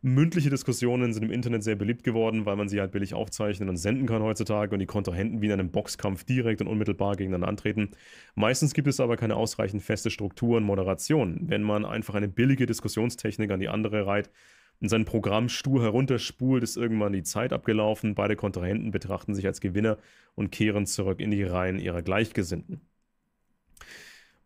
mündliche Diskussionen sind im Internet sehr beliebt geworden, weil man sie halt billig aufzeichnen und senden kann heutzutage und die Kontrahenten wie in einem Boxkampf direkt und unmittelbar gegeneinander antreten. Meistens gibt es aber keine ausreichend feste Struktur und Moderation. Wenn man einfach eine billige Diskussionstechnik an die andere reiht, und sein Programm stur herunterspult, ist irgendwann die Zeit abgelaufen. Beide Kontrahenten betrachten sich als Gewinner und kehren zurück in die Reihen ihrer Gleichgesinnten.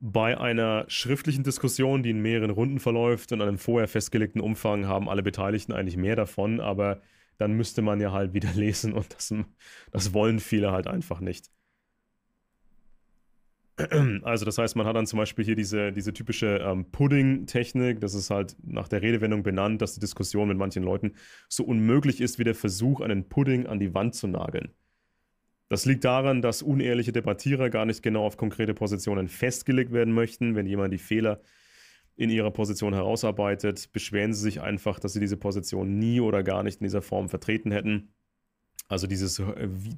Bei einer schriftlichen Diskussion, die in mehreren Runden verläuft und einem vorher festgelegten Umfang, haben alle Beteiligten eigentlich mehr davon, aber dann müsste man ja halt wieder lesen und das, das wollen viele halt einfach nicht. Also das heißt, man hat dann zum Beispiel hier diese, diese typische ähm, Pudding-Technik, das ist halt nach der Redewendung benannt, dass die Diskussion mit manchen Leuten so unmöglich ist wie der Versuch, einen Pudding an die Wand zu nageln. Das liegt daran, dass unehrliche Debattierer gar nicht genau auf konkrete Positionen festgelegt werden möchten. Wenn jemand die Fehler in ihrer Position herausarbeitet, beschweren sie sich einfach, dass sie diese Position nie oder gar nicht in dieser Form vertreten hätten. Also dieses, äh,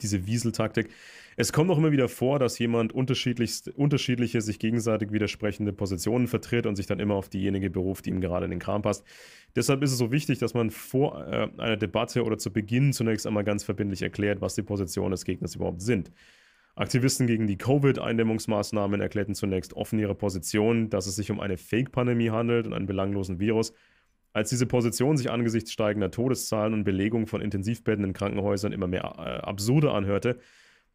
diese Wieseltaktik. Es kommt auch immer wieder vor, dass jemand unterschiedliche, sich gegenseitig widersprechende Positionen vertritt und sich dann immer auf diejenige beruft, die ihm gerade in den Kram passt. Deshalb ist es so wichtig, dass man vor äh, einer Debatte oder zu Beginn zunächst einmal ganz verbindlich erklärt, was die Positionen des Gegners überhaupt sind. Aktivisten gegen die Covid-Eindämmungsmaßnahmen erklärten zunächst offen ihre Position, dass es sich um eine Fake-Pandemie handelt und einen belanglosen Virus, als diese Position sich angesichts steigender Todeszahlen und Belegung von Intensivbetten in Krankenhäusern immer mehr äh, absurde anhörte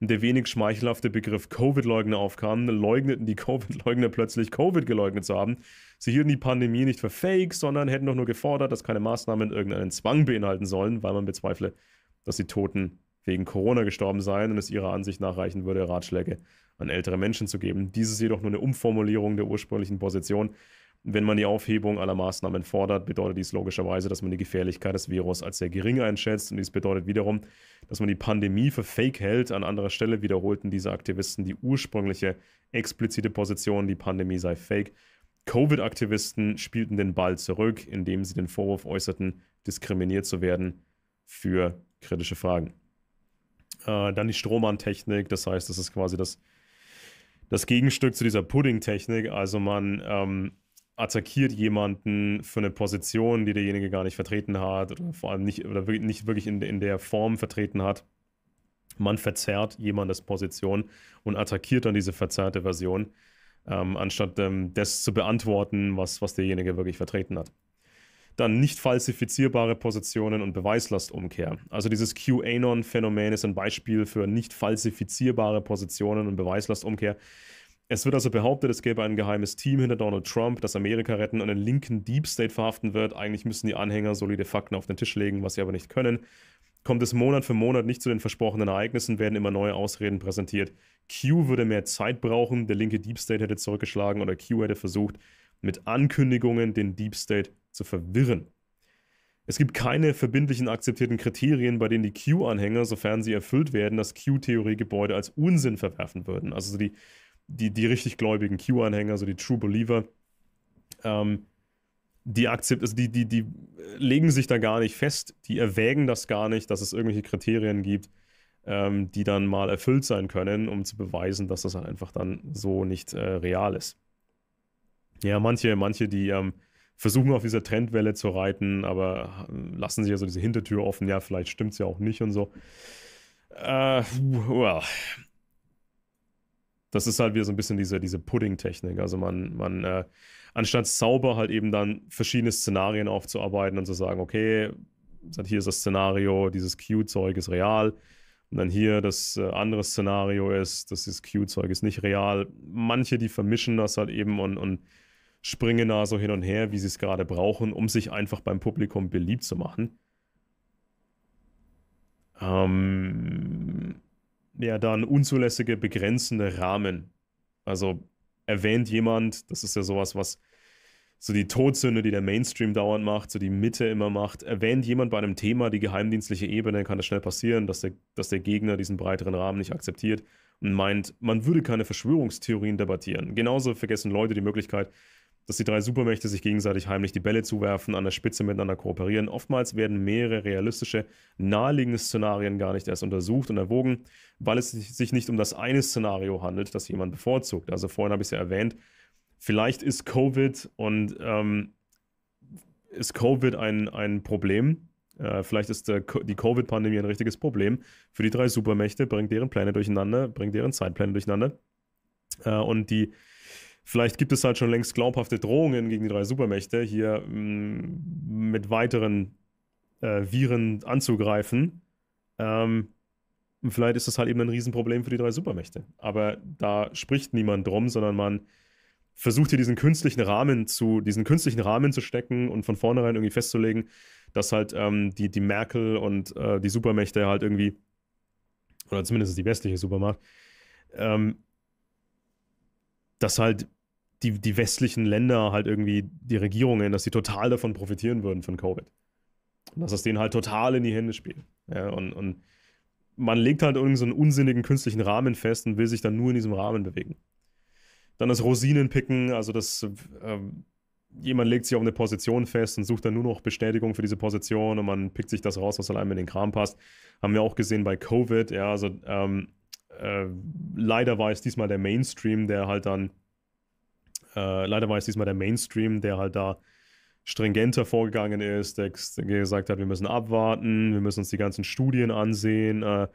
und der wenig schmeichelhafte Begriff Covid-Leugner aufkam, leugneten die Covid-Leugner plötzlich, Covid geleugnet zu haben. Sie hielten die Pandemie nicht für fake, sondern hätten doch nur gefordert, dass keine Maßnahmen irgendeinen Zwang beinhalten sollen, weil man bezweifle, dass die Toten wegen Corona gestorben seien und es ihrer Ansicht nach reichen würde, Ratschläge an ältere Menschen zu geben. Dies ist jedoch nur eine Umformulierung der ursprünglichen Position wenn man die Aufhebung aller Maßnahmen fordert, bedeutet dies logischerweise, dass man die Gefährlichkeit des Virus als sehr gering einschätzt. Und dies bedeutet wiederum, dass man die Pandemie für Fake hält. An anderer Stelle wiederholten diese Aktivisten die ursprüngliche explizite Position, die Pandemie sei Fake. Covid-Aktivisten spielten den Ball zurück, indem sie den Vorwurf äußerten, diskriminiert zu werden für kritische Fragen. Äh, dann die Strohmann-Technik, das heißt, das ist quasi das, das Gegenstück zu dieser Pudding-Technik. Also man. Ähm, attackiert jemanden für eine Position, die derjenige gar nicht vertreten hat oder vor allem nicht, oder nicht wirklich in, in der Form vertreten hat. Man verzerrt jemandes Position und attackiert dann diese verzerrte Version, ähm, anstatt ähm, das zu beantworten, was, was derjenige wirklich vertreten hat. Dann nicht falsifizierbare Positionen und Beweislastumkehr. Also dieses QAnon-Phänomen ist ein Beispiel für nicht falsifizierbare Positionen und Beweislastumkehr. Es wird also behauptet, es gäbe ein geheimes Team hinter Donald Trump, das Amerika retten und einen linken Deep State verhaften wird. Eigentlich müssen die Anhänger solide Fakten auf den Tisch legen, was sie aber nicht können. Kommt es Monat für Monat nicht zu den versprochenen Ereignissen, werden immer neue Ausreden präsentiert. Q würde mehr Zeit brauchen, der linke Deep State hätte zurückgeschlagen oder Q hätte versucht, mit Ankündigungen den Deep State zu verwirren. Es gibt keine verbindlichen akzeptierten Kriterien, bei denen die Q-Anhänger, sofern sie erfüllt werden, das Q-Theoriegebäude als Unsinn verwerfen würden. Also die die, die richtig gläubigen Q-Anhänger, also die True Believer, ähm, die akzept, also die, die, die legen sich da gar nicht fest, die erwägen das gar nicht, dass es irgendwelche Kriterien gibt, ähm, die dann mal erfüllt sein können, um zu beweisen, dass das halt einfach dann so nicht äh, real ist. Ja, manche, manche, die ähm, versuchen auf dieser Trendwelle zu reiten, aber hm, lassen sich ja so diese Hintertür offen, ja, vielleicht stimmt es ja auch nicht und so. Äh, well. Das ist halt wieder so ein bisschen diese, diese Pudding-Technik. Also man, man äh, anstatt sauber halt eben dann verschiedene Szenarien aufzuarbeiten und zu sagen, okay, hier ist das Szenario, dieses Q-Zeug ist real. Und dann hier das äh, andere Szenario ist, dass dieses Q-Zeug ist nicht real. Manche, die vermischen das halt eben und, und springen da so hin und her, wie sie es gerade brauchen, um sich einfach beim Publikum beliebt zu machen. Ähm, ja dann unzulässige begrenzende Rahmen. Also erwähnt jemand, das ist ja sowas, was so die Todsünde, die der Mainstream dauernd macht, so die Mitte immer macht, erwähnt jemand bei einem Thema die geheimdienstliche Ebene, kann das schnell passieren, dass der, dass der Gegner diesen breiteren Rahmen nicht akzeptiert und meint, man würde keine Verschwörungstheorien debattieren. Genauso vergessen Leute die Möglichkeit, dass die drei Supermächte sich gegenseitig heimlich die Bälle zuwerfen, an der Spitze miteinander kooperieren. Oftmals werden mehrere realistische, naheliegende Szenarien gar nicht erst untersucht und erwogen, weil es sich nicht um das eine Szenario handelt, das jemand bevorzugt. Also vorhin habe ich es ja erwähnt, vielleicht ist Covid und ähm, ist Covid ein, ein Problem. Äh, vielleicht ist die Covid-Pandemie ein richtiges Problem für die drei Supermächte, bringt deren Pläne durcheinander, bringt deren Zeitpläne durcheinander. Äh, und die Vielleicht gibt es halt schon längst glaubhafte Drohungen gegen die drei Supermächte, hier mm, mit weiteren äh, Viren anzugreifen. Ähm, vielleicht ist das halt eben ein Riesenproblem für die drei Supermächte. Aber da spricht niemand drum, sondern man versucht hier diesen künstlichen Rahmen zu, diesen künstlichen Rahmen zu stecken und von vornherein irgendwie festzulegen, dass halt ähm, die, die Merkel und äh, die Supermächte halt irgendwie, oder zumindest die westliche Supermacht, ähm, dass halt die, die westlichen Länder, halt irgendwie die Regierungen, dass sie total davon profitieren würden von Covid. Und dass das denen halt total in die Hände spielt. Ja, und, und man legt halt irgendwie so einen unsinnigen künstlichen Rahmen fest und will sich dann nur in diesem Rahmen bewegen. Dann das Rosinenpicken, also das ähm, jemand legt sich auf eine Position fest und sucht dann nur noch Bestätigung für diese Position und man pickt sich das raus, was allein mit den Kram passt. Haben wir auch gesehen bei Covid, ja, also ähm, äh, leider war es diesmal der Mainstream, der halt dann äh, leider war es diesmal der Mainstream, der halt da stringenter vorgegangen ist, der gesagt hat, wir müssen abwarten, wir müssen uns die ganzen Studien ansehen. Äh,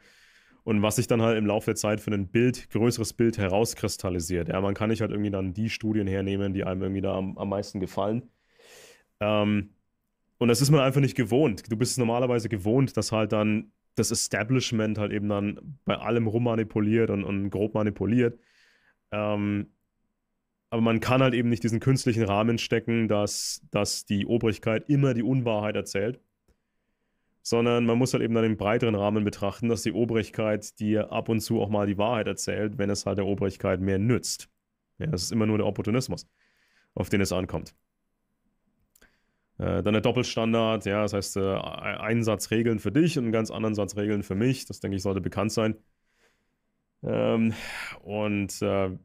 und was sich dann halt im Laufe der Zeit für ein Bild, größeres Bild herauskristallisiert. Ja, man kann nicht halt irgendwie dann die Studien hernehmen, die einem irgendwie da am, am meisten gefallen. Ähm, und das ist man einfach nicht gewohnt. Du bist es normalerweise gewohnt, dass halt dann das Establishment halt eben dann bei allem rummanipuliert und, und grob manipuliert. Ähm, aber man kann halt eben nicht diesen künstlichen Rahmen stecken, dass, dass die Obrigkeit immer die Unwahrheit erzählt, sondern man muss halt eben dann den breiteren Rahmen betrachten, dass die Obrigkeit dir ab und zu auch mal die Wahrheit erzählt, wenn es halt der Obrigkeit mehr nützt. Ja, das ist immer nur der Opportunismus, auf den es ankommt. Äh, dann der Doppelstandard, ja, das heißt, äh, einen Satz Regeln für dich und einen ganz anderen Satz Regeln für mich. Das denke ich sollte bekannt sein. Ähm, und äh,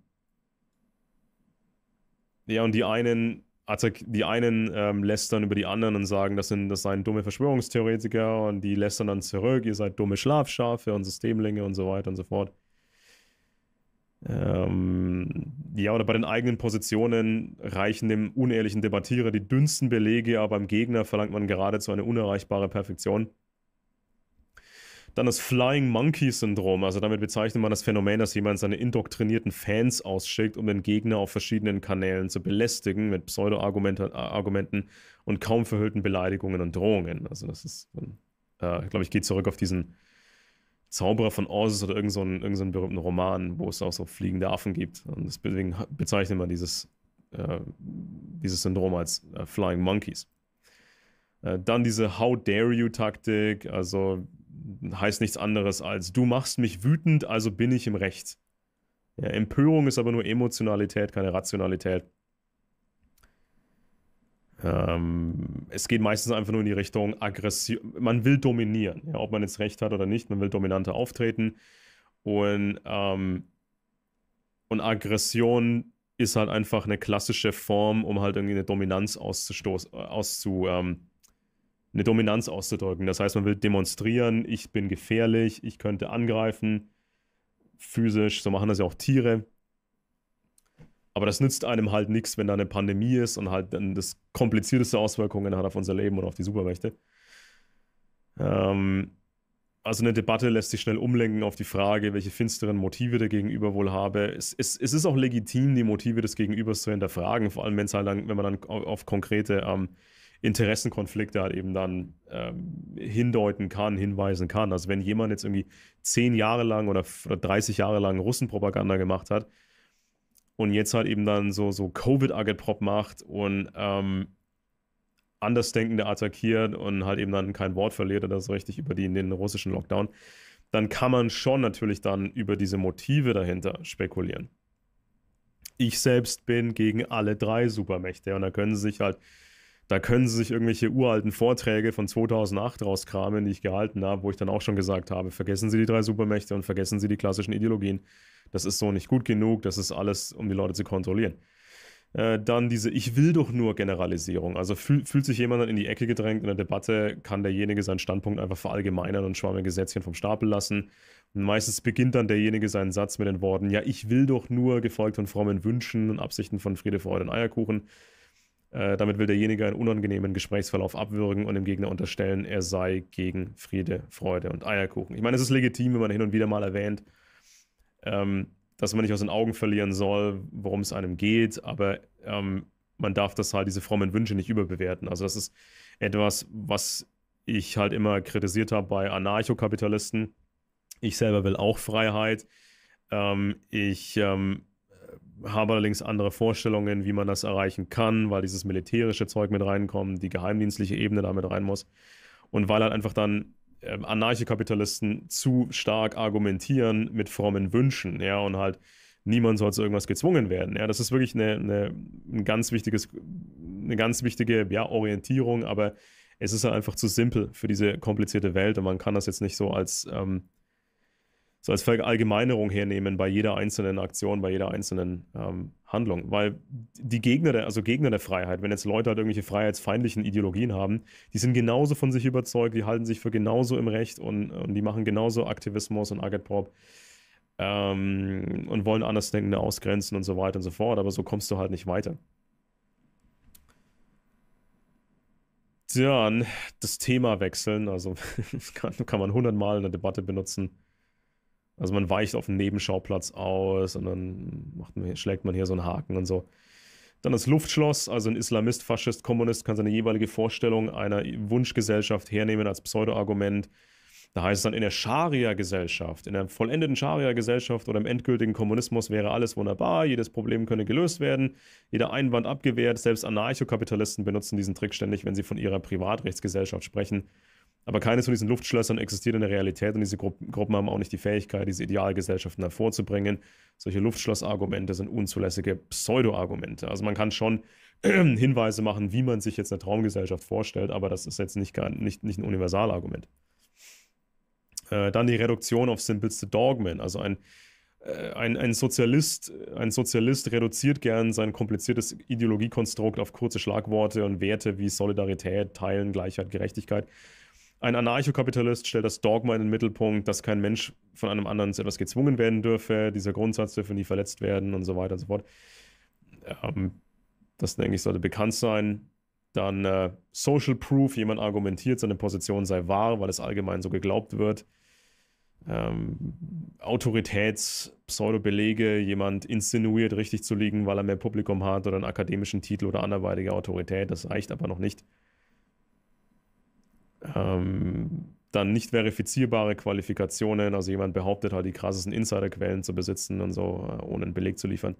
ja, und die einen, also die einen ähm, lästern über die anderen und sagen, das, sind, das seien dumme Verschwörungstheoretiker und die lästern dann zurück, ihr seid dumme Schlafschafe und Systemlinge und so weiter und so fort. Ähm, ja, oder bei den eigenen Positionen reichen dem unehrlichen Debattierer die dünnsten Belege, aber beim Gegner verlangt man geradezu eine unerreichbare Perfektion. Dann das Flying Monkey Syndrom, also damit bezeichnet man das Phänomen, dass jemand seine indoktrinierten Fans ausschickt, um den Gegner auf verschiedenen Kanälen zu belästigen mit Pseudo-Argumenten äh, und kaum verhüllten Beleidigungen und Drohungen. Also das ist, äh, glaube ich, geht zurück auf diesen Zauberer von Oz oder irgendeinen so irgend so berühmten Roman, wo es auch so fliegende Affen gibt. Und deswegen bezeichnet man dieses, äh, dieses Syndrom als äh, Flying Monkeys. Äh, dann diese How dare you Taktik, also heißt nichts anderes als, du machst mich wütend, also bin ich im Recht. Ja, Empörung ist aber nur Emotionalität, keine Rationalität. Ähm, es geht meistens einfach nur in die Richtung Aggression. Man will dominieren, ja, ob man jetzt recht hat oder nicht. Man will dominanter auftreten. Und, ähm, und Aggression ist halt einfach eine klassische Form, um halt irgendwie eine Dominanz auszustoßen, äh, auszu, ähm, eine Dominanz auszudrücken. Das heißt, man will demonstrieren, ich bin gefährlich, ich könnte angreifen, physisch, so machen das ja auch Tiere. Aber das nützt einem halt nichts, wenn da eine Pandemie ist und halt dann das komplizierteste Auswirkungen hat auf unser Leben und auf die Supermächte. Ähm, also eine Debatte lässt sich schnell umlenken auf die Frage, welche finsteren Motive der Gegenüber wohl habe. Es, es, es ist auch legitim, die Motive des Gegenübers zu hinterfragen, vor allem halt dann, wenn man dann auf konkrete ähm, Interessenkonflikte halt eben dann ähm, hindeuten kann, hinweisen kann. Also wenn jemand jetzt irgendwie zehn Jahre lang oder, 30 Jahre lang Russenpropaganda gemacht hat und jetzt halt eben dann so, so Covid-Agitprop macht und ähm, Andersdenkende attackiert und halt eben dann kein Wort verliert oder so richtig über die, in den russischen Lockdown, dann kann man schon natürlich dann über diese Motive dahinter spekulieren. Ich selbst bin gegen alle drei Supermächte und da können sie sich halt da können sie sich irgendwelche uralten Vorträge von 2008 rauskramen, die ich gehalten habe, wo ich dann auch schon gesagt habe, vergessen Sie die drei Supermächte und vergessen Sie die klassischen Ideologien. Das ist so nicht gut genug, das ist alles, um die Leute zu kontrollieren. Äh, dann diese Ich will doch nur Generalisierung. Also fühl, fühlt sich jemand dann in die Ecke gedrängt in der Debatte, kann derjenige seinen Standpunkt einfach verallgemeinern und schwamme Gesetzchen vom Stapel lassen. Und meistens beginnt dann derjenige seinen Satz mit den Worten, ja, ich will doch nur, gefolgt von frommen Wünschen und Absichten von Friede, Freude und Eierkuchen. Äh, damit will derjenige einen unangenehmen Gesprächsverlauf abwürgen und dem Gegner unterstellen, er sei gegen Friede, Freude und Eierkuchen. Ich meine, es ist legitim, wenn man hin und wieder mal erwähnt, ähm, dass man nicht aus den Augen verlieren soll, worum es einem geht, aber ähm, man darf das halt, diese frommen Wünsche nicht überbewerten. Also das ist etwas, was ich halt immer kritisiert habe bei Anarchokapitalisten. Ich selber will auch Freiheit. Ähm, ich ähm, habe allerdings andere Vorstellungen, wie man das erreichen kann, weil dieses militärische Zeug mit reinkommt, die geheimdienstliche Ebene damit rein muss. Und weil halt einfach dann äh, Anarchokapitalisten zu stark argumentieren mit frommen Wünschen, ja, und halt niemand soll zu irgendwas gezwungen werden. Ja, das ist wirklich eine, eine, ein ganz wichtiges, eine ganz wichtige ja, Orientierung, aber es ist halt einfach zu simpel für diese komplizierte Welt und man kann das jetzt nicht so als ähm, so als Verallgemeinerung hernehmen bei jeder einzelnen Aktion, bei jeder einzelnen ähm, Handlung. Weil die Gegner der, also Gegner der Freiheit, wenn jetzt Leute halt irgendwelche freiheitsfeindlichen Ideologien haben, die sind genauso von sich überzeugt, die halten sich für genauso im Recht und, und die machen genauso Aktivismus und Agitprop ähm, und wollen Andersdenkende ausgrenzen und so weiter und so fort. Aber so kommst du halt nicht weiter. Dann das Thema wechseln. Also kann, kann man hundertmal in der Debatte benutzen also man weicht auf einen Nebenschauplatz aus und dann man, schlägt man hier so einen Haken und so. Dann das Luftschloss, also ein Islamist, Faschist, Kommunist kann seine jeweilige Vorstellung einer Wunschgesellschaft hernehmen als Pseudo-Argument. Da heißt es dann, in der Scharia-Gesellschaft, in der vollendeten Scharia-Gesellschaft oder im endgültigen Kommunismus wäre alles wunderbar, jedes Problem könne gelöst werden, jeder Einwand abgewehrt. Selbst Anarchokapitalisten benutzen diesen Trick ständig, wenn sie von ihrer Privatrechtsgesellschaft sprechen. Aber keines von diesen Luftschlössern existiert in der Realität und diese Gruppen, Gruppen haben auch nicht die Fähigkeit, diese Idealgesellschaften hervorzubringen. Solche Luftschlossargumente sind unzulässige Pseudo-Argumente. Also man kann schon Hinweise machen, wie man sich jetzt eine Traumgesellschaft vorstellt, aber das ist jetzt nicht, nicht, nicht ein Universalargument. Äh, dann die Reduktion auf simpelste Dogmen. Also ein, äh, ein, ein, Sozialist, ein Sozialist reduziert gern sein kompliziertes Ideologiekonstrukt auf kurze Schlagworte und Werte wie Solidarität, Teilen, Gleichheit, Gerechtigkeit. Ein Anarchokapitalist stellt das Dogma in den Mittelpunkt, dass kein Mensch von einem anderen zu etwas gezwungen werden dürfe, dieser Grundsatz dürfe nie verletzt werden und so weiter und so fort. Ähm, das, denke ich, sollte bekannt sein. Dann äh, Social Proof, jemand argumentiert, seine Position sei wahr, weil es allgemein so geglaubt wird. Ähm, Autoritäts-Pseudobelege, jemand insinuiert, richtig zu liegen, weil er mehr Publikum hat oder einen akademischen Titel oder anderweitige Autorität, das reicht aber noch nicht ähm, dann nicht verifizierbare Qualifikationen. Also jemand behauptet halt, die krassesten Insiderquellen zu besitzen und so, äh, ohne einen Beleg zu liefern.